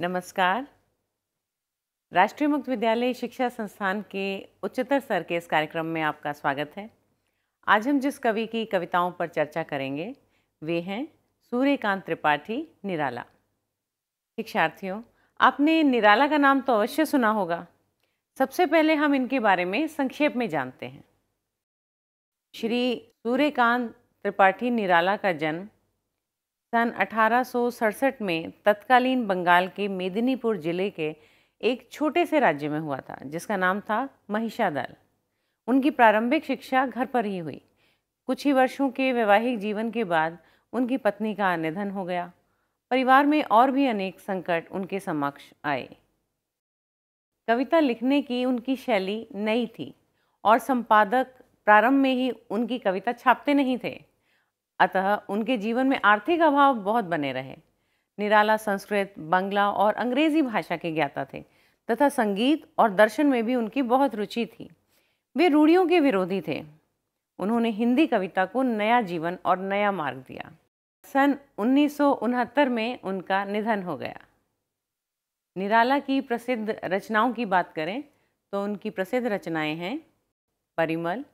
नमस्कार राष्ट्रीय मुक्त विद्यालय शिक्षा संस्थान के उच्चतर स्तर के इस कार्यक्रम में आपका स्वागत है आज हम जिस कवि की कविताओं पर चर्चा करेंगे वे हैं सूर्यकांत त्रिपाठी निराला शिक्षार्थियों आपने निराला का नाम तो अवश्य सुना होगा सबसे पहले हम इनके बारे में संक्षेप में जानते हैं श्री सूर्यकांत त्रिपाठी निराला का जन्म सन अठारह में तत्कालीन बंगाल के मेदिनीपुर जिले के एक छोटे से राज्य में हुआ था जिसका नाम था महिषादल उनकी प्रारंभिक शिक्षा घर पर ही हुई कुछ ही वर्षों के वैवाहिक जीवन के बाद उनकी पत्नी का निधन हो गया परिवार में और भी अनेक संकट उनके समक्ष आए कविता लिखने की उनकी शैली नई थी और संपादक प्रारंभ में ही उनकी कविता छापते नहीं थे अतः उनके जीवन में आर्थिक अभाव बहुत बने रहे निराला संस्कृत बंगला और अंग्रेजी भाषा के ज्ञाता थे तथा संगीत और दर्शन में भी उनकी बहुत रुचि थी वे रूढ़ियों के विरोधी थे उन्होंने हिंदी कविता को नया जीवन और नया मार्ग दिया सन उन्नीस में उनका निधन हो गया निराला की प्रसिद्ध रचनाओं की बात करें तो उनकी प्रसिद्ध रचनाएं हैं परिमल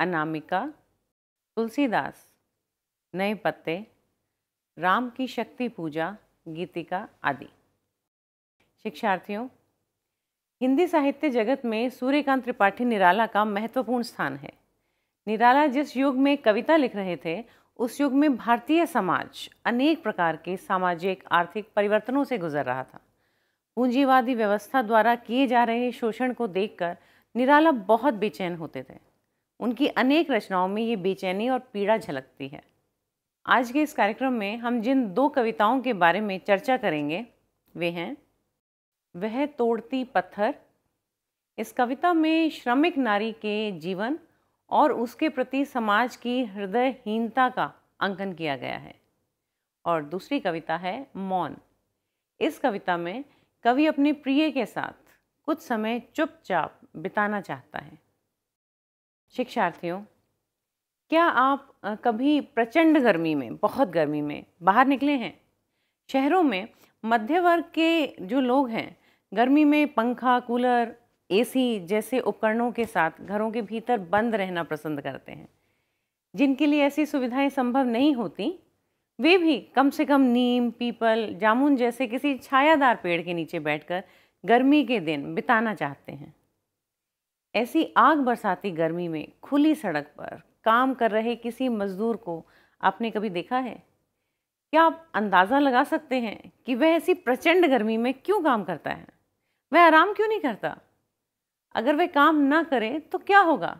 अनामिका तुलसीदास नए पत्ते राम की शक्ति पूजा गीतिका आदि शिक्षार्थियों हिंदी साहित्य जगत में सूर्यकांत त्रिपाठी निराला का महत्वपूर्ण स्थान है निराला जिस युग में कविता लिख रहे थे उस युग में भारतीय समाज अनेक प्रकार के सामाजिक आर्थिक परिवर्तनों से गुजर रहा था पूंजीवादी व्यवस्था द्वारा किए जा रहे शोषण को देखकर निराला बहुत बेचैन होते थे उनकी अनेक रचनाओं में ये बेचैनी और पीड़ा झलकती है आज के इस कार्यक्रम में हम जिन दो कविताओं के बारे में चर्चा करेंगे वे हैं वह तोड़ती पत्थर इस कविता में श्रमिक नारी के जीवन और उसके प्रति समाज की हृदयहीनता का अंकन किया गया है और दूसरी कविता है मौन इस कविता में कवि अपने प्रिय के साथ कुछ समय चुपचाप बिताना चाहता है शिक्षार्थियों क्या आप कभी प्रचंड गर्मी में बहुत गर्मी में बाहर निकले हैं शहरों में मध्य वर्ग के जो लोग हैं गर्मी में पंखा कूलर एसी जैसे उपकरणों के साथ घरों के भीतर बंद रहना पसंद करते हैं जिनके लिए ऐसी सुविधाएं संभव नहीं होती वे भी कम से कम नीम पीपल जामुन जैसे किसी छायादार पेड़ के नीचे बैठकर गर्मी के दिन बिताना चाहते हैं ऐसी आग बरसाती गर्मी में खुली सड़क पर काम कर रहे किसी मज़दूर को आपने कभी देखा है क्या आप अंदाज़ा लगा सकते हैं कि वह ऐसी प्रचंड गर्मी में क्यों काम करता है वह आराम क्यों नहीं करता अगर वह काम ना करे तो क्या होगा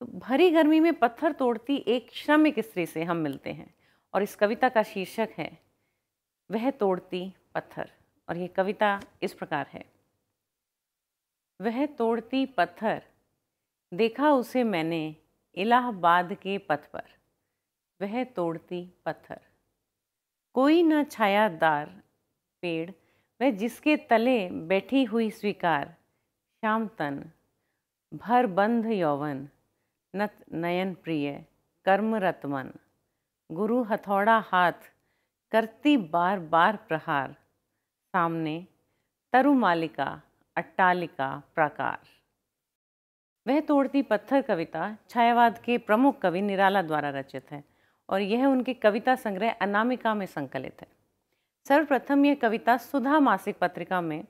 तो भरी गर्मी में पत्थर तोड़ती एक श्रमिक स्त्री से हम मिलते हैं और इस कविता का शीर्षक है वह तोड़ती पत्थर और यह कविता इस प्रकार है वह तोड़ती पत्थर देखा उसे मैंने इलाहाबाद के पथ पर वह तोड़ती पत्थर कोई न छायादार पेड़ वह जिसके तले बैठी हुई स्वीकार श्याम तन भर बंध यौवन नत नयन प्रिय कर्म रतमन गुरु हथौड़ा हाथ करती बार बार प्रहार सामने तरु मालिका अट्टालिका प्राकार वह तोड़ती पत्थर कविता छायावाद के प्रमुख कवि निराला द्वारा रचित है और यह उनके कविता संग्रह अनामिका में संकलित है सर्वप्रथम यह कविता सुधा मासिक पत्रिका में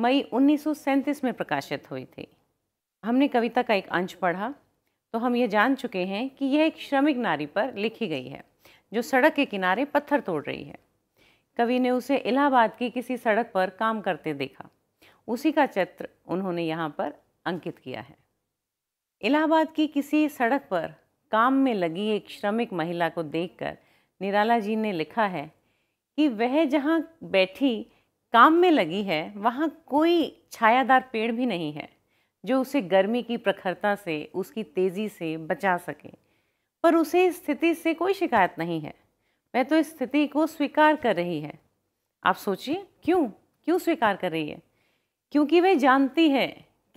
मई उन्नीस में प्रकाशित हुई थी हमने कविता का एक अंश पढ़ा तो हम यह जान चुके हैं कि यह एक श्रमिक नारी पर लिखी गई है जो सड़क के किनारे पत्थर तोड़ रही है कवि ने उसे इलाहाबाद की किसी सड़क पर काम करते देखा उसी का चित्र उन्होंने यहाँ पर अंकित किया है इलाहाबाद की किसी सड़क पर काम में लगी एक श्रमिक महिला को देखकर निराला जी ने लिखा है कि वह जहाँ बैठी काम में लगी है वहाँ कोई छायादार पेड़ भी नहीं है जो उसे गर्मी की प्रखरता से उसकी तेज़ी से बचा सके पर उसे स्थिति से कोई शिकायत नहीं है वह तो इस स्थिति को स्वीकार कर रही है आप सोचिए क्यों क्यों स्वीकार कर रही है क्योंकि वह जानती है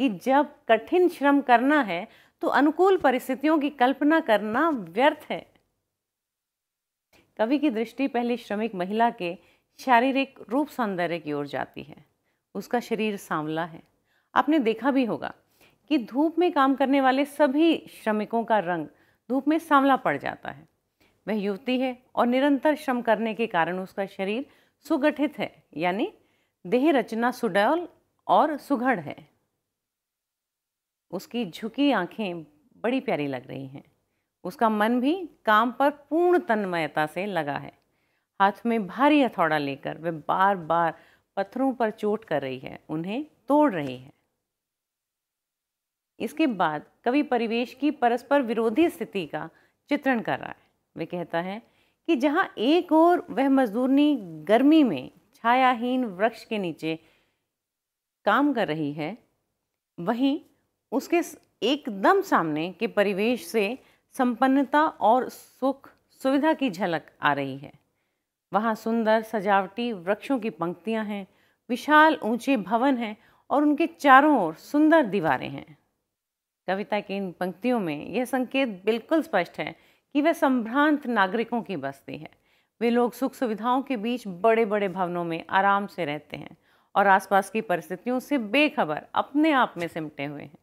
कि जब कठिन श्रम करना है तो अनुकूल परिस्थितियों की कल्पना करना व्यर्थ है कवि की दृष्टि पहले श्रमिक महिला के शारीरिक रूप सौंदर्य की ओर जाती है उसका शरीर सांवला है आपने देखा भी होगा कि धूप में काम करने वाले सभी श्रमिकों का रंग धूप में सांवला पड़ जाता है वह युवती है और निरंतर श्रम करने के कारण उसका शरीर सुगठित है यानी देह रचना सुडौल और सुघड़ है उसकी झुकी आंखें बड़ी प्यारी लग रही हैं उसका मन भी काम पर पूर्ण तन्मयता से लगा है हाथ में भारी हथौड़ा लेकर वे बार बार पत्थरों पर चोट कर रही है उन्हें तोड़ रही है इसके बाद कवि परिवेश की परस्पर विरोधी स्थिति का चित्रण कर रहा है वे कहता है कि जहाँ एक ओर वह मजदूरनी गर्मी में छायाहीन वृक्ष के नीचे काम कर रही है वहीं उसके एकदम सामने के परिवेश से संपन्नता और सुख सुविधा की झलक आ रही है वहाँ सुंदर सजावटी वृक्षों की पंक्तियाँ हैं विशाल ऊंचे भवन हैं और उनके चारों ओर सुंदर दीवारें हैं कविता की इन पंक्तियों में यह संकेत बिल्कुल स्पष्ट है कि वह संभ्रांत नागरिकों की बस्ती है वे लोग सुख सुविधाओं के बीच बड़े बड़े भवनों में आराम से रहते हैं और आसपास की परिस्थितियों से बेखबर अपने आप में सिमटे हुए हैं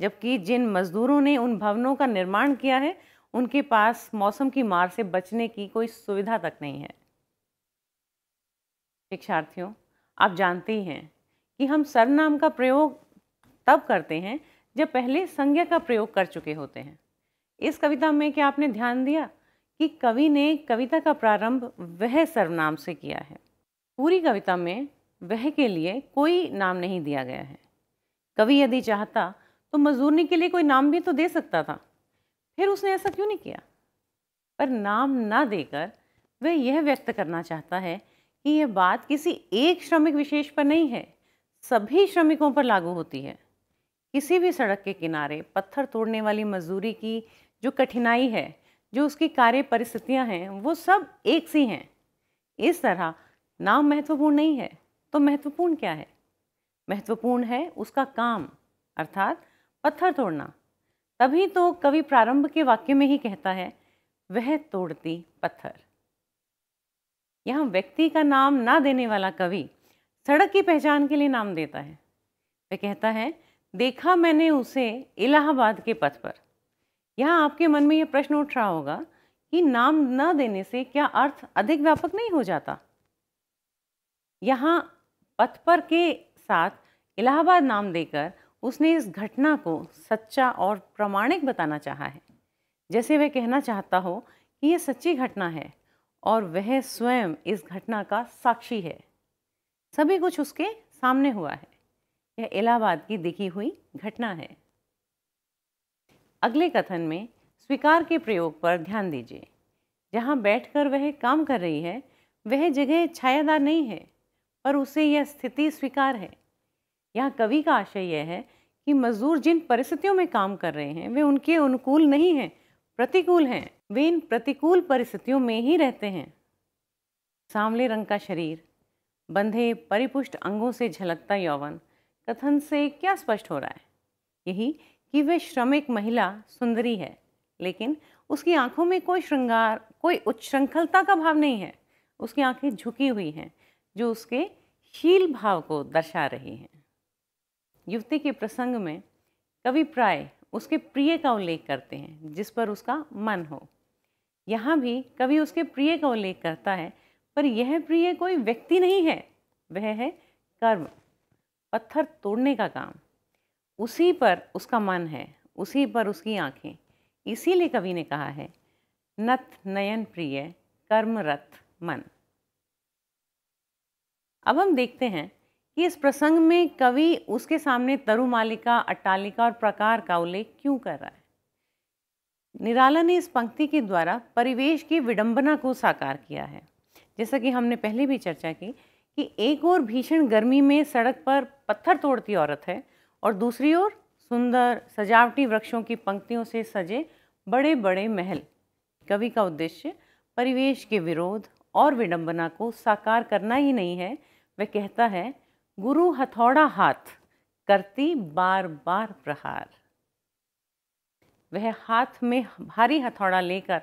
जबकि जिन मज़दूरों ने उन भवनों का निर्माण किया है उनके पास मौसम की मार से बचने की कोई सुविधा तक नहीं है शिक्षार्थियों आप जानते ही हैं कि हम सरनाम का प्रयोग तब करते हैं जब पहले संज्ञा का प्रयोग कर चुके होते हैं इस कविता में क्या आपने ध्यान दिया कि कवि ने कविता का प्रारंभ वह सर्वनाम से किया है पूरी कविता में वह के लिए कोई नाम नहीं दिया गया है कवि यदि चाहता तो मजदूरनी के लिए कोई नाम भी तो दे सकता था फिर उसने ऐसा क्यों नहीं किया पर नाम ना देकर वह यह व्यक्त करना चाहता है कि यह बात किसी एक श्रमिक विशेष पर नहीं है सभी श्रमिकों पर लागू होती है किसी भी सड़क के किनारे पत्थर तोड़ने वाली मजदूरी की जो कठिनाई है जो उसकी कार्य परिस्थितियाँ हैं वो सब एक सी हैं इस तरह नाम महत्वपूर्ण नहीं है तो महत्वपूर्ण क्या है महत्वपूर्ण है उसका काम अर्थात पत्थर तोड़ना तभी तो कवि प्रारंभ के वाक्य में ही कहता है वह तोड़ती पत्थर यहाँ व्यक्ति का नाम ना देने वाला कवि सड़क की पहचान के लिए नाम देता है वह कहता है देखा मैंने उसे इलाहाबाद के पथ पर यहां आपके मन में यह प्रश्न उठ रहा होगा कि नाम न देने से क्या अर्थ अधिक व्यापक नहीं हो जाता यहाँ पथ पर के साथ इलाहाबाद नाम देकर उसने इस घटना को सच्चा और प्रामाणिक बताना चाहा है जैसे वह कहना चाहता हो कि यह सच्ची घटना है और वह स्वयं इस घटना का साक्षी है सभी कुछ उसके सामने हुआ है यह इलाहाबाद की दिखी हुई घटना है अगले कथन में स्वीकार के प्रयोग पर ध्यान दीजिए जहाँ बैठकर वह काम कर रही है वह जगह छायादार नहीं है पर उसे यह स्थिति स्वीकार है यहाँ कवि का आशय यह है कि मजदूर जिन परिस्थितियों में काम कर रहे हैं वे उनके अनुकूल नहीं हैं प्रतिकूल हैं वे इन प्रतिकूल परिस्थितियों में ही रहते हैं सांवले रंग का शरीर बंधे परिपुष्ट अंगों से झलकता यौवन कथन से क्या स्पष्ट हो रहा है यही कि वे श्रमिक महिला सुंदरी है लेकिन उसकी आंखों में कोई श्रृंगार कोई उच्छृंखलता का भाव नहीं है उसकी आंखें झुकी हुई हैं जो उसके शील भाव को दर्शा रही हैं युवती के प्रसंग में कवि प्राय उसके प्रिय का उल्लेख करते हैं जिस पर उसका मन हो यहाँ भी कवि उसके प्रिय का उल्लेख करता है पर यह प्रिय कोई व्यक्ति नहीं है वह है कर्म पत्थर तोड़ने का काम उसी पर उसका मन है उसी पर उसकी आँखें इसीलिए कवि ने कहा है नथ नयन प्रिय कर्मरथ मन अब हम देखते हैं कि इस प्रसंग में कवि उसके सामने तरुमालिका अट्टालिका और प्रकार का उल्लेख क्यों कर रहा है निराला ने इस पंक्ति के द्वारा परिवेश की विडंबना को साकार किया है जैसा कि हमने पहले भी चर्चा की कि एक ओर भीषण गर्मी में सड़क पर पत्थर तोड़ती औरत है और दूसरी ओर सुंदर सजावटी वृक्षों की पंक्तियों से सजे बड़े बड़े महल कवि का उद्देश्य परिवेश के विरोध और विडंबना को साकार करना ही नहीं है वह कहता है गुरु हथौड़ा हाथ करती बार बार प्रहार वह हाथ में भारी हथौड़ा लेकर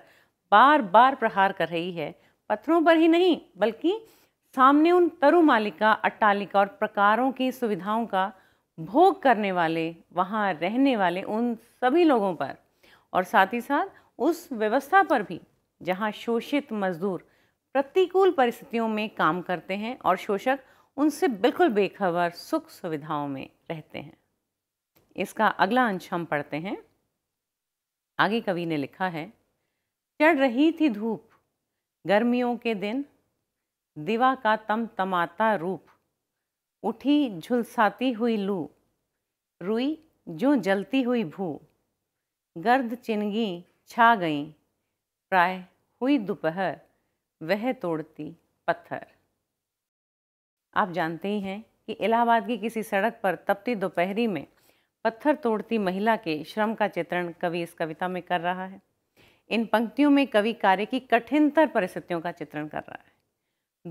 बार बार प्रहार कर रही है पत्थरों पर ही नहीं बल्कि सामने उन तरु मालिका अट्टालिका और प्रकारों की सुविधाओं का भोग करने वाले वहाँ रहने वाले उन सभी लोगों पर और साथ ही साथ उस व्यवस्था पर भी जहाँ शोषित मजदूर प्रतिकूल परिस्थितियों में काम करते हैं और शोषक उनसे बिल्कुल बेखबर सुख सुविधाओं में रहते हैं इसका अगला अंश हम पढ़ते हैं आगे कवि ने लिखा है चढ़ रही थी धूप गर्मियों के दिन दिवा का तम तमाता रूप उठी झुलसाती हुई लू रुई जो जलती हुई भू गर्द चिनगी छा गई प्राय हुई दोपहर वह तोड़ती पत्थर आप जानते ही हैं कि इलाहाबाद की किसी सड़क पर तपती दोपहरी में पत्थर तोड़ती महिला के श्रम का चित्रण कवि इस कविता में कर रहा है इन पंक्तियों में कवि कार्य की कठिनतर परिस्थितियों का चित्रण कर रहा है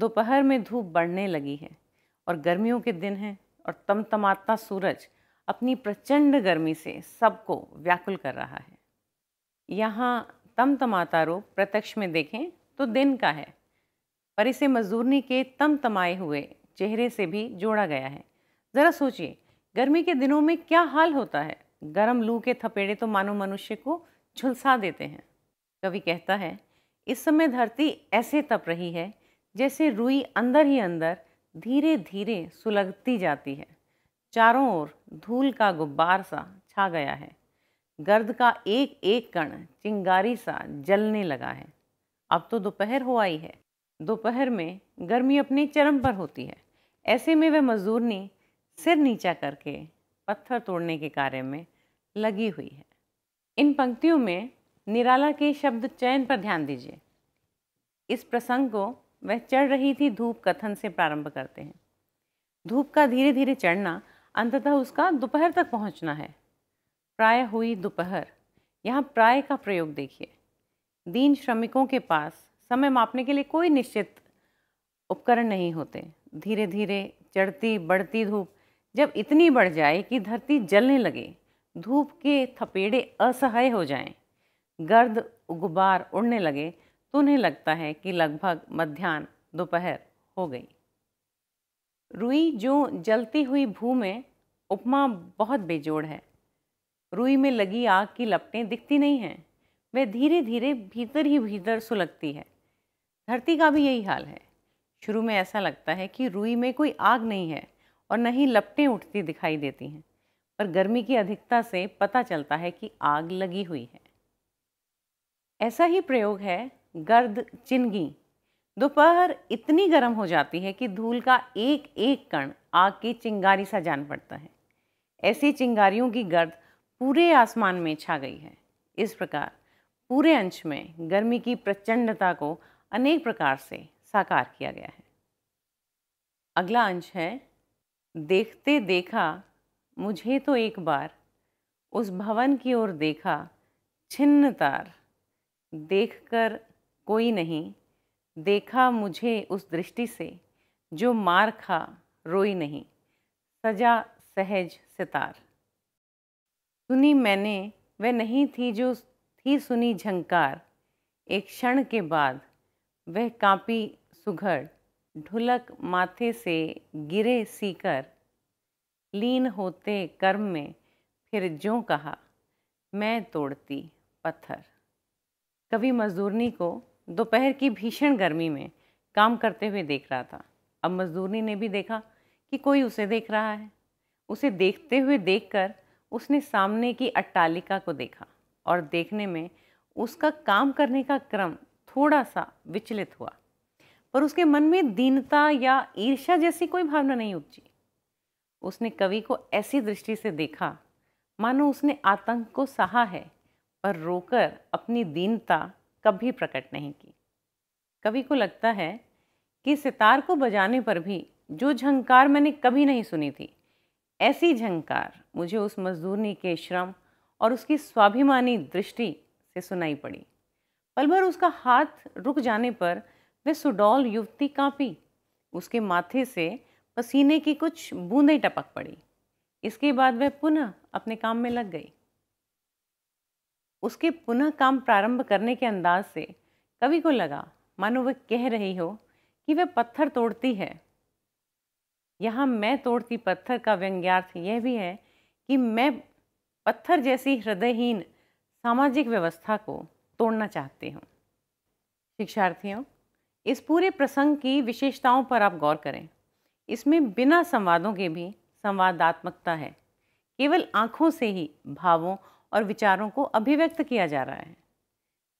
दोपहर में धूप बढ़ने लगी है और गर्मियों के दिन हैं और तमतमाता सूरज अपनी प्रचंड गर्मी से सबको व्याकुल कर रहा है यहाँ तमतमाता रूप प्रत्यक्ष में देखें तो दिन का है पर इसे मजदूरनी के तमतमाए हुए चेहरे से भी जोड़ा गया है ज़रा सोचिए गर्मी के दिनों में क्या हाल होता है गर्म लू के थपेड़े तो मानो मनुष्य को झुलसा देते हैं कवि कहता है इस समय धरती ऐसे तप रही है जैसे रुई अंदर ही अंदर धीरे धीरे सुलगती जाती है चारों ओर धूल का गुब्बार सा छा गया है गर्द का एक एक कण चिंगारी सा जलने लगा है अब तो दोपहर हो आई है दोपहर में गर्मी अपने चरम पर होती है ऐसे में वह मजदूर ने सिर नीचा करके पत्थर तोड़ने के कार्य में लगी हुई है इन पंक्तियों में निराला के शब्द चयन पर ध्यान दीजिए इस प्रसंग को वह चढ़ रही थी धूप कथन से प्रारंभ करते हैं धूप का धीरे धीरे चढ़ना अंततः उसका दोपहर तक पहुंचना है प्राय हुई दोपहर यहाँ प्राय का प्रयोग देखिए दीन श्रमिकों के पास समय मापने के लिए कोई निश्चित उपकरण नहीं होते धीरे धीरे चढ़ती बढ़ती धूप जब इतनी बढ़ जाए कि धरती जलने लगे धूप के थपेड़े असहाय हो जाएं, गर्द गुबार उड़ने लगे तो उन्हें लगता है कि लगभग मध्यान्ह दोपहर हो गई रुई जो जलती हुई भू में उपमा बहुत बेजोड़ है रुई में लगी आग की लपटें दिखती नहीं हैं वह धीरे धीरे भीतर ही भीतर सुलगती है धरती का भी यही हाल है शुरू में ऐसा लगता है कि रुई में कोई आग नहीं है और न ही लपटें उठती दिखाई देती हैं पर गर्मी की अधिकता से पता चलता है कि आग लगी हुई है ऐसा ही प्रयोग है गर्द चिनगी दोपहर इतनी गर्म हो जाती है कि धूल का एक एक कण आग की चिंगारी सा जान पड़ता है ऐसी चिंगारियों की गर्द पूरे आसमान में छा गई है इस प्रकार पूरे अंश में गर्मी की प्रचंडता को अनेक प्रकार से साकार किया गया है अगला अंश है देखते देखा मुझे तो एक बार उस भवन की ओर देखा छिन्न तार देख कर कोई नहीं देखा मुझे उस दृष्टि से जो मार खा रोई नहीं सजा सहज सितार सुनी मैंने वह नहीं थी जो थी सुनी झंकार एक क्षण के बाद वह कांपी सुघड़ ढुलक माथे से गिरे सीकर लीन होते कर्म में फिर जो कहा मैं तोड़ती पत्थर कवि मजदूरनी को दोपहर की भीषण गर्मी में काम करते हुए देख रहा था अब मजदूरनी ने भी देखा कि कोई उसे देख रहा है उसे देखते हुए देखकर उसने सामने की अट्टालिका को देखा और देखने में उसका काम करने का क्रम थोड़ा सा विचलित हुआ पर उसके मन में दीनता या ईर्ष्या जैसी कोई भावना नहीं उपजी उसने कवि को ऐसी दृष्टि से देखा मानो उसने आतंक को सहा है पर रोकर अपनी दीनता कभी प्रकट नहीं की कवि को लगता है कि सितार को बजाने पर भी जो झंकार मैंने कभी नहीं सुनी थी ऐसी झंकार मुझे उस मजदूरनी के श्रम और उसकी स्वाभिमानी दृष्टि से सुनाई पड़ी पलभर उसका हाथ रुक जाने पर वह सुडौल युवती कांपी उसके माथे से पसीने की कुछ बूंदें टपक पड़ी इसके बाद वह पुनः अपने काम में लग गई उसके पुनः काम प्रारंभ करने के अंदाज से कवि को लगा मानो वह कह रही हो कि वह पत्थर तोड़ती है यहाँ मैं तोड़ती पत्थर का व्यंग्यार्थ यह भी है कि मैं पत्थर जैसी हृदयहीन सामाजिक व्यवस्था को तोड़ना चाहती हूँ शिक्षार्थियों इस पूरे प्रसंग की विशेषताओं पर आप गौर करें इसमें बिना संवादों के भी संवादात्मकता है केवल आँखों से ही भावों और विचारों को अभिव्यक्त किया जा रहा है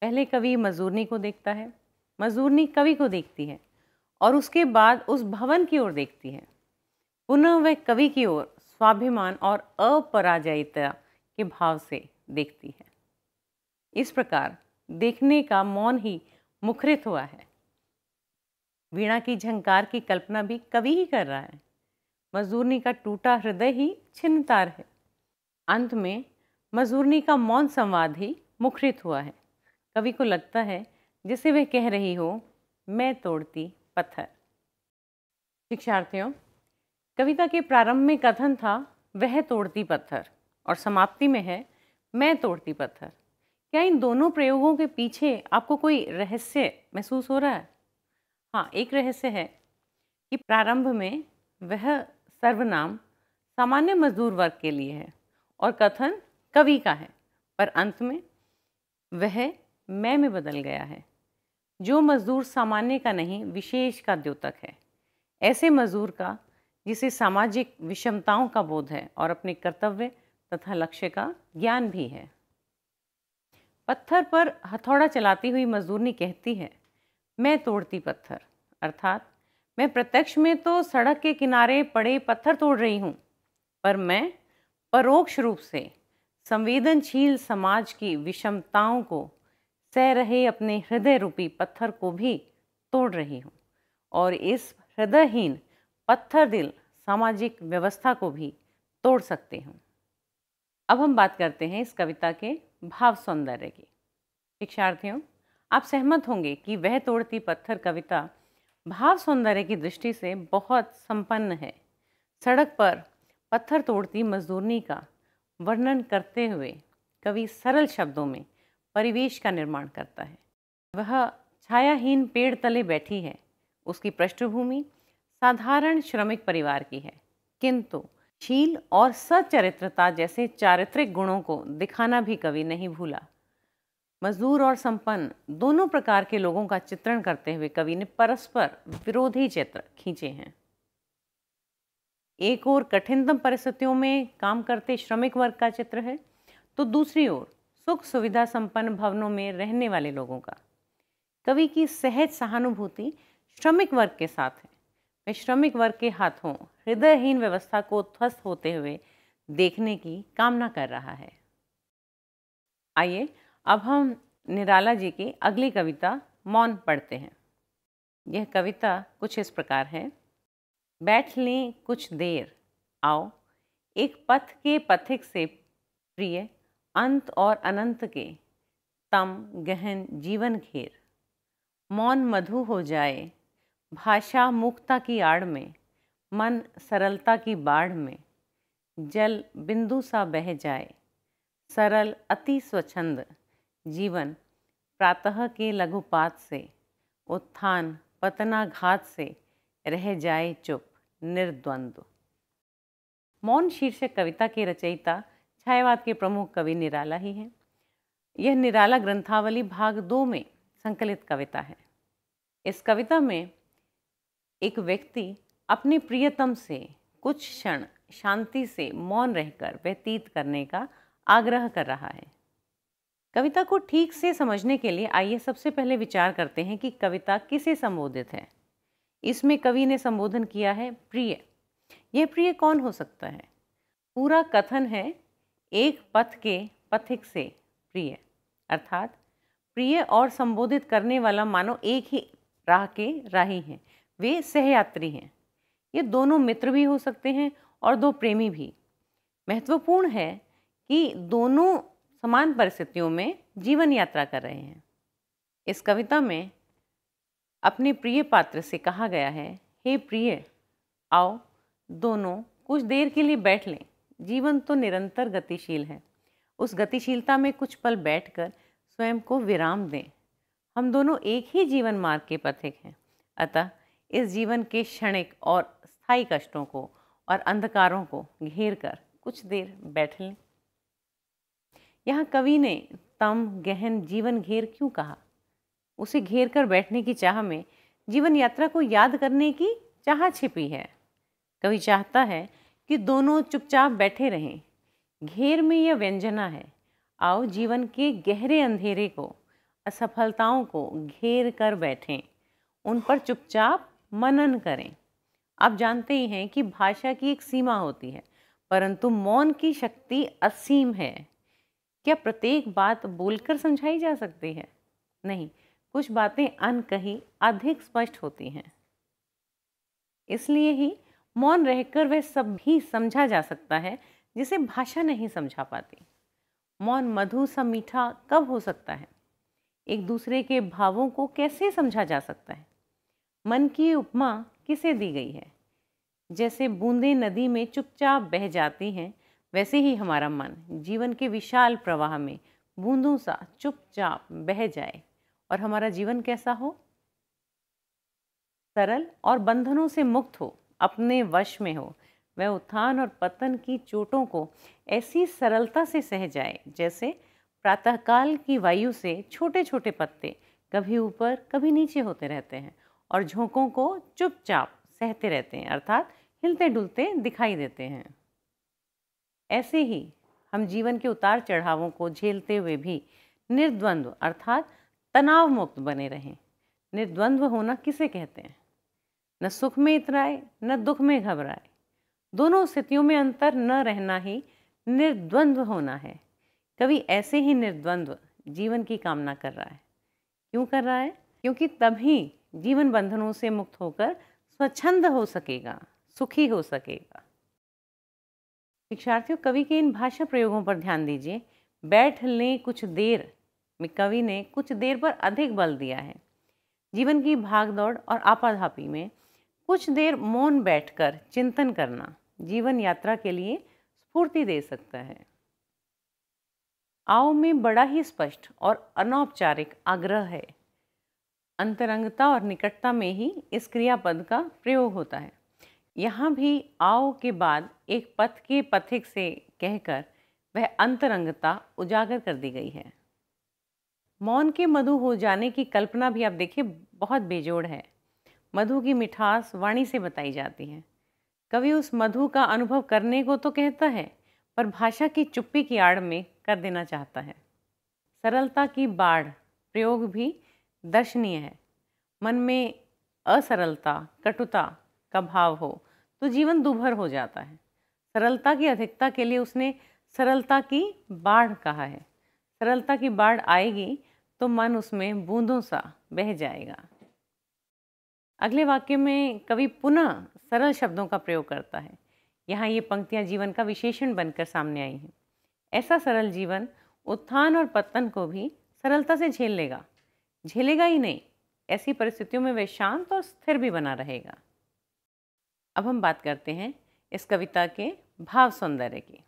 पहले कवि मजूरनी को देखता है मजूरनी कवि को देखती है और उसके बाद उस भवन की ओर देखती है पुनः वह कवि की ओर स्वाभिमान और अपराजयता के भाव से देखती है इस प्रकार देखने का मौन ही मुखरित हुआ है वीणा की झंकार की कल्पना भी कवि ही कर रहा है मजूरनी का टूटा हृदय ही छिन्नतार है अंत में मजूरनी का मौन संवाद ही मुखरित हुआ है कवि को लगता है जिसे वह कह रही हो मैं तोड़ती पत्थर शिक्षार्थियों कविता के प्रारंभ में कथन था वह तोड़ती पत्थर और समाप्ति में है मैं तोड़ती पत्थर क्या इन दोनों प्रयोगों के पीछे आपको कोई रहस्य महसूस हो रहा है हाँ एक रहस्य है कि प्रारंभ में वह सर्वनाम सामान्य मजदूर वर्ग के लिए है और कथन कवि का है पर अंत में वह मैं में बदल गया है जो मजदूर सामान्य का नहीं विशेष का द्योतक है ऐसे मजदूर का जिसे सामाजिक विषमताओं का बोध है और अपने कर्तव्य तथा लक्ष्य का ज्ञान भी है पत्थर पर हथौड़ा चलाती हुई मजदूरनी कहती है मैं तोड़ती पत्थर अर्थात मैं प्रत्यक्ष में तो सड़क के किनारे पड़े पत्थर तोड़ रही हूँ पर मैं परोक्ष रूप से संवेदनशील समाज की विषमताओं को सह रहे अपने हृदय रूपी पत्थर को भी तोड़ रही हूँ और इस हृदयहीन पत्थर दिल सामाजिक व्यवस्था को भी तोड़ सकते हूँ अब हम बात करते हैं इस कविता के भाव सौंदर्य की शिक्षार्थियों आप सहमत होंगे कि वह तोड़ती पत्थर कविता भाव सौंदर्य की दृष्टि से बहुत संपन्न है सड़क पर पत्थर तोड़ती मजदूरनी का वर्णन करते हुए कवि सरल शब्दों में परिवेश का निर्माण करता है वह छायाहीन पेड़ तले बैठी है उसकी पृष्ठभूमि साधारण श्रमिक परिवार की है किंतु शील और सचरित्रता जैसे चारित्रिक गुणों को दिखाना भी कवि नहीं भूला मजदूर और संपन्न दोनों प्रकार के लोगों का चित्रण करते हुए कवि ने परस्पर विरोधी चित्र खींचे हैं एक ओर कठिनतम परिस्थितियों में काम करते श्रमिक वर्ग का चित्र है तो दूसरी ओर सुख सुविधा संपन्न भवनों में रहने वाले लोगों का कवि की सहज सहानुभूति श्रमिक वर्ग के साथ है वे श्रमिक वर्ग के हाथों हृदयहीन व्यवस्था को ध्वस्त होते हुए देखने की कामना कर रहा है आइए अब हम निराला जी की अगली कविता मौन पढ़ते हैं यह कविता कुछ इस प्रकार है बैठ लें कुछ देर आओ एक पथ के पथिक से प्रिय अंत और अनंत के तम गहन जीवन घेर मौन मधु हो जाए भाषा मुक्ता की आड़ में मन सरलता की बाढ़ में जल बिंदु सा बह जाए सरल अति स्वच्छंद जीवन प्रातः के लघुपात से उत्थान पतनाघात से रह जाए चुप निर्द्वंद्व मौन शीर्षक कविता के रचयिता छायावाद के प्रमुख कवि निराला ही हैं यह निराला ग्रंथावली भाग दो में संकलित कविता है इस कविता में एक व्यक्ति अपने प्रियतम से कुछ क्षण शांति से मौन रहकर व्यतीत करने का आग्रह कर रहा है कविता को ठीक से समझने के लिए आइए सबसे पहले विचार करते हैं कि कविता किसे संबोधित है इसमें कवि ने संबोधन किया है प्रिय यह प्रिय कौन हो सकता है पूरा कथन है एक पथ के पथिक से प्रिय अर्थात प्रिय और संबोधित करने वाला मानो एक ही राह के राही हैं वे सहयात्री हैं ये दोनों मित्र भी हो सकते हैं और दो प्रेमी भी महत्वपूर्ण है कि दोनों समान परिस्थितियों में जीवन यात्रा कर रहे हैं इस कविता में अपने प्रिय पात्र से कहा गया है हे प्रिय आओ दोनों कुछ देर के लिए बैठ लें जीवन तो निरंतर गतिशील है उस गतिशीलता में कुछ पल बैठकर स्वयं को विराम दें हम दोनों एक ही जीवन मार्ग के पथिक हैं अतः इस जीवन के क्षणिक और स्थायी कष्टों को और अंधकारों को घेर कर कुछ देर बैठ लें यहाँ कवि ने तम गहन जीवन घेर क्यों कहा उसे घेर कर बैठने की चाह में जीवन यात्रा को याद करने की चाह छिपी है कवि चाहता है कि दोनों चुपचाप बैठे रहें घेर में यह व्यंजना है आओ जीवन के गहरे अंधेरे को असफलताओं को घेर कर बैठें उन पर चुपचाप मनन करें आप जानते ही हैं कि भाषा की एक सीमा होती है परंतु मौन की शक्ति असीम है क्या प्रत्येक बात बोलकर समझाई जा सकती है नहीं कुछ बातें अनकही अधिक स्पष्ट होती हैं इसलिए ही मौन रहकर वह सब भी समझा जा सकता है जिसे भाषा नहीं समझा पाती मौन मधु सा मीठा कब हो सकता है एक दूसरे के भावों को कैसे समझा जा सकता है मन की उपमा किसे दी गई है जैसे बूंदे नदी में चुपचाप बह जाती हैं वैसे ही हमारा मन जीवन के विशाल प्रवाह में बूंदों सा चुपचाप बह जाए और हमारा जीवन कैसा हो सरल और बंधनों से मुक्त हो अपने वश में हो वह उत्थान और पतन की चोटों को ऐसी सरलता से सह जाए जैसे प्रातःकाल की वायु से छोटे छोटे पत्ते कभी ऊपर कभी नीचे होते रहते हैं और झोंकों को चुपचाप सहते रहते हैं अर्थात हिलते डुलते दिखाई देते हैं ऐसे ही हम जीवन के उतार चढ़ावों को झेलते हुए भी निर्द्वंद्व अर्थात तनाव मुक्त बने रहें निर्द्वंद्व होना किसे कहते हैं न सुख में इतराए न दुख में घबराए दोनों स्थितियों में अंतर न रहना ही निर्द्वंद्व होना है कवि ऐसे ही निर्द्वंद्व जीवन की कामना कर रहा है क्यों कर रहा है क्योंकि तभी जीवन बंधनों से मुक्त होकर स्वच्छंद हो सकेगा सुखी हो सकेगा शिक्षार्थियों कवि के इन भाषा प्रयोगों पर ध्यान दीजिए बैठ लें कुछ देर में कवि ने कुछ देर पर अधिक बल दिया है जीवन की भागदौड़ और आपाधापी में कुछ देर मौन बैठकर चिंतन करना जीवन यात्रा के लिए स्फूर्ति दे सकता है आओ में बड़ा ही स्पष्ट और अनौपचारिक आग्रह है अंतरंगता और निकटता में ही इस क्रियापद का प्रयोग होता है यहाँ भी आओ के बाद एक पथ के पथिक से कहकर वह अंतरंगता उजागर कर दी गई है मौन के मधु हो जाने की कल्पना भी आप देखिए बहुत बेजोड़ है मधु की मिठास वाणी से बताई जाती है कवि उस मधु का अनुभव करने को तो कहता है पर भाषा की चुप्पी की आड़ में कर देना चाहता है सरलता की बाढ़ प्रयोग भी दर्शनीय है मन में असरलता कटुता का भाव हो तो जीवन दुभर हो जाता है सरलता की अधिकता के लिए उसने सरलता की बाढ़ कहा है सरलता की बाढ़ आएगी तो मन उसमें बूंदों सा बह जाएगा अगले वाक्य में कवि पुनः सरल शब्दों का प्रयोग करता है यहाँ ये पंक्तियाँ जीवन का विशेषण बनकर सामने आई हैं ऐसा सरल जीवन उत्थान और पतन को भी सरलता से झेल लेगा झेलेगा ही नहीं ऐसी परिस्थितियों में वह शांत और स्थिर भी बना रहेगा अब हम बात करते हैं इस कविता के भाव सौंदर्य की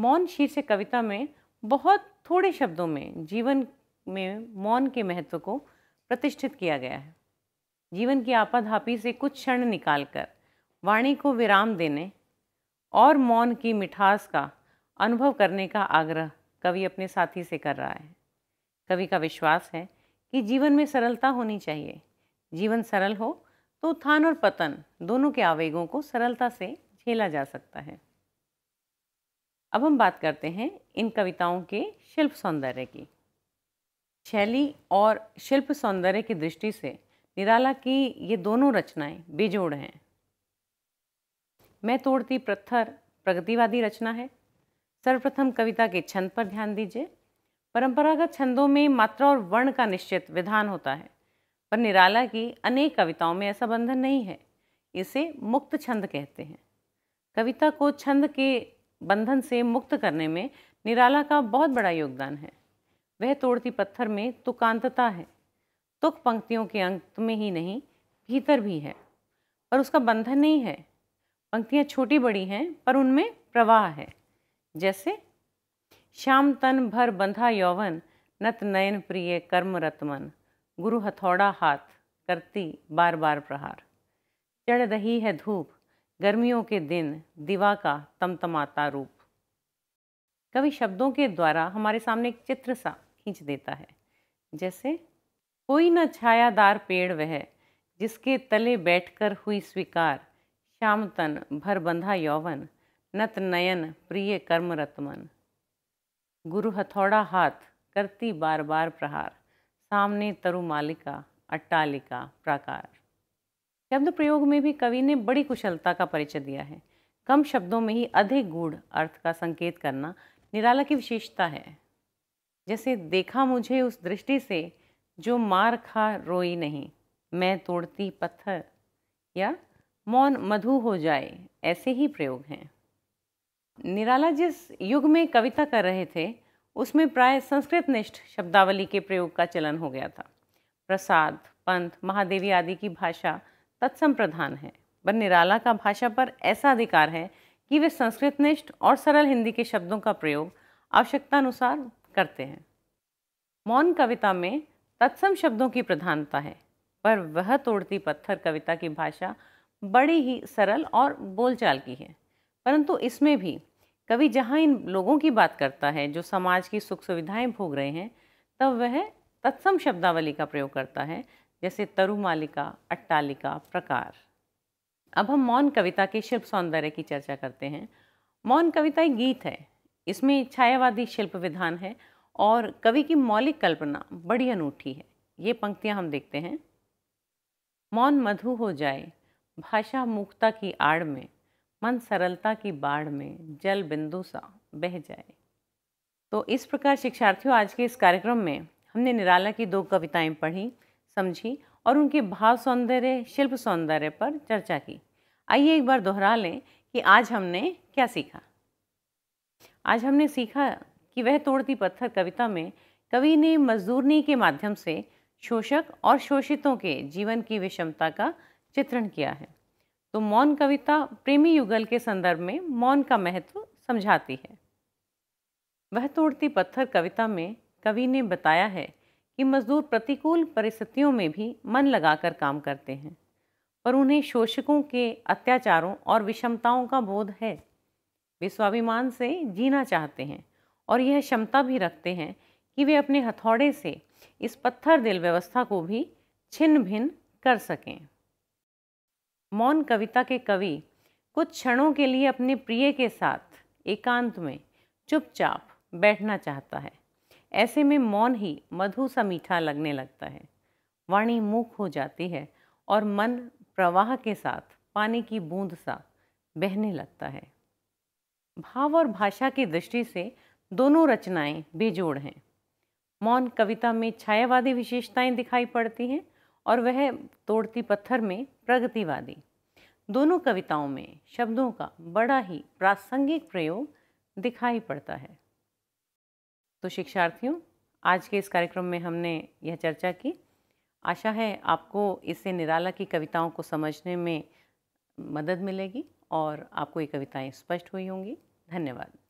मौन शीर्ष कविता में बहुत थोड़े शब्दों में जीवन में मौन के महत्व को प्रतिष्ठित किया गया है जीवन की आपाधापी से कुछ क्षण निकालकर वाणी को विराम देने और मौन की मिठास का अनुभव करने का आग्रह कवि अपने साथी से कर रहा है कवि का विश्वास है कि जीवन में सरलता होनी चाहिए जीवन सरल हो तो उत्थान और पतन दोनों के आवेगों को सरलता से झेला जा सकता है अब हम बात करते हैं इन कविताओं के शिल्प सौंदर्य की शैली और शिल्प सौंदर्य की दृष्टि से निराला की ये दोनों रचनाएं बेजोड़ हैं मैं तोड़ती पत्थर प्रगतिवादी रचना है सर्वप्रथम कविता के छंद पर ध्यान दीजिए परंपरागत छंदों में मात्रा और वर्ण का निश्चित विधान होता है पर निराला की अनेक कविताओं में ऐसा बंधन नहीं है इसे मुक्त छंद कहते हैं कविता को छंद के बंधन से मुक्त करने में निराला का बहुत बड़ा योगदान है वह तोड़ती पत्थर में तुकांतता है तुक पंक्तियों के अंत में ही नहीं भीतर भी है पर उसका बंधन नहीं है पंक्तियाँ छोटी बड़ी हैं पर उनमें प्रवाह है जैसे श्याम तन भर बंधा यौवन नत नयन प्रिय कर्म रतमन गुरु हथौड़ा हाथ करती बार बार प्रहार चढ़ रही है धूप गर्मियों के दिन दिवा का तमतमाता रूप कवि शब्दों के द्वारा हमारे सामने एक चित्र सा खींच देता है जैसे कोई न छायादार पेड़ वह जिसके तले बैठकर हुई स्वीकार श्याम तन भर बंधा यौवन नत नयन प्रिय कर्म रतमन गुरु हथौड़ा हाथ करती बार बार प्रहार सामने तरुमालिका अट्टालिका प्राकार शब्द प्रयोग में भी कवि ने बड़ी कुशलता का परिचय दिया है कम शब्दों में ही अधिक गूढ़ अर्थ का संकेत करना निराला की विशेषता है जैसे देखा मुझे उस दृष्टि से जो मार खा रोई नहीं मैं तोड़ती पत्थर या मौन मधु हो जाए ऐसे ही प्रयोग हैं निराला जिस युग में कविता कर रहे थे उसमें प्राय संस्कृत निष्ठ शब्दावली के प्रयोग का चलन हो गया था प्रसाद पंथ महादेवी आदि की भाषा तत्सम प्रधान है पर निराला का भाषा पर ऐसा अधिकार है कि वे संस्कृत निष्ठ और सरल हिंदी के शब्दों का प्रयोग आवश्यकतानुसार करते हैं मौन कविता में तत्सम शब्दों की प्रधानता है पर वह तोड़ती पत्थर कविता की भाषा बड़ी ही सरल और बोलचाल की है परंतु इसमें भी कवि जहाँ इन लोगों की बात करता है जो समाज की सुख सुविधाएं भोग रहे हैं तब वह तत्सम शब्दावली का प्रयोग करता है जैसे तरुमालिका अट्टालिका प्रकार अब हम मौन कविता के शिल्प सौंदर्य की चर्चा करते हैं मौन कविता एक गीत है इसमें छायावादी शिल्प विधान है और कवि की मौलिक कल्पना बड़ी अनूठी है ये पंक्तियाँ हम देखते हैं मौन मधु हो जाए भाषा मुक्ता की आड़ में मन सरलता की बाढ़ में जल बिंदु सा बह जाए तो इस प्रकार शिक्षार्थियों आज के इस कार्यक्रम में हमने निराला की दो कविताएं पढ़ी समझी और उनके भाव सौंदर्य शिल्प सौंदर्य पर चर्चा की आइए एक बार दोहरा लें कि आज हमने क्या सीखा आज हमने सीखा कि वह तोड़ती पत्थर कविता में कवि ने मजदूरनी के माध्यम से शोषक और शोषितों के जीवन की विषमता का चित्रण किया है तो मौन कविता प्रेमी युगल के संदर्भ में मौन का महत्व समझाती है वह तोड़ती पत्थर कविता में कवि ने बताया है कि मजदूर प्रतिकूल परिस्थितियों में भी मन लगाकर काम करते हैं पर उन्हें शोषकों के अत्याचारों और विषमताओं का बोध है वे स्वाभिमान से जीना चाहते हैं और यह क्षमता भी रखते हैं कि वे अपने हथौड़े से इस पत्थर दिल व्यवस्था को भी छिन्न भिन्न कर सकें मौन कविता के कवि कुछ क्षणों के लिए अपने प्रिय के साथ एकांत में चुपचाप बैठना चाहता है ऐसे में मौन ही मधु सा मीठा लगने लगता है वाणी मूक हो जाती है और मन प्रवाह के साथ पानी की बूंद सा बहने लगता है भाव और भाषा की दृष्टि से दोनों रचनाएं बेजोड़ हैं मौन कविता में छायावादी विशेषताएं दिखाई पड़ती हैं और वह तोड़ती पत्थर में प्रगतिवादी दोनों कविताओं में शब्दों का बड़ा ही प्रासंगिक प्रयोग दिखाई पड़ता है तो शिक्षार्थियों आज के इस कार्यक्रम में हमने यह चर्चा की आशा है आपको इससे निराला की कविताओं को समझने में मदद मिलेगी और आपको ये कविताएं स्पष्ट हुई होंगी धन्यवाद